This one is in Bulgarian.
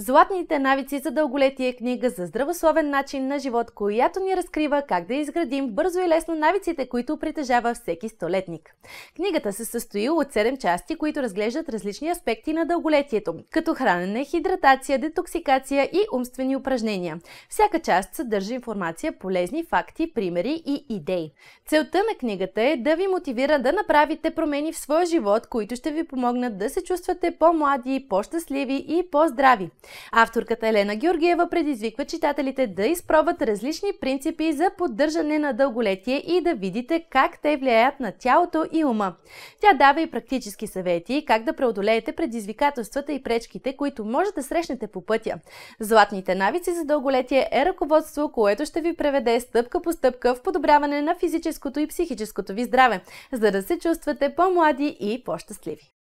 Златните навици за дълголетие книга за здравословен начин на живот, която ни разкрива как да изградим бързо и лесно навиците, които притежава всеки столетник. Книгата се състои от 7 части, които разглеждат различни аспекти на дълголетието, като хранене, хидратация, детоксикация и умствени упражнения. Всяка част съдържа информация, полезни факти, примери и идеи. Целта на книгата е да ви мотивира да направите промени в своя живот, които ще ви помогнат да се чувствате по-млади, по-щастливи и по-здрави. Авторката Елена Георгиева предизвиква читателите да изпробват различни принципи за поддържане на дълголетие и да видите как те влияят на тялото и ума. Тя дава и практически съвети как да преодолеете предизвикателствата и пречките, които може да срещнете по пътя. Златните навици за дълголетие е ръководство, което ще ви преведе стъпка по стъпка в подобряване на физическото и психическото ви здраве, за да се чувствате по-млади и по-щастливи.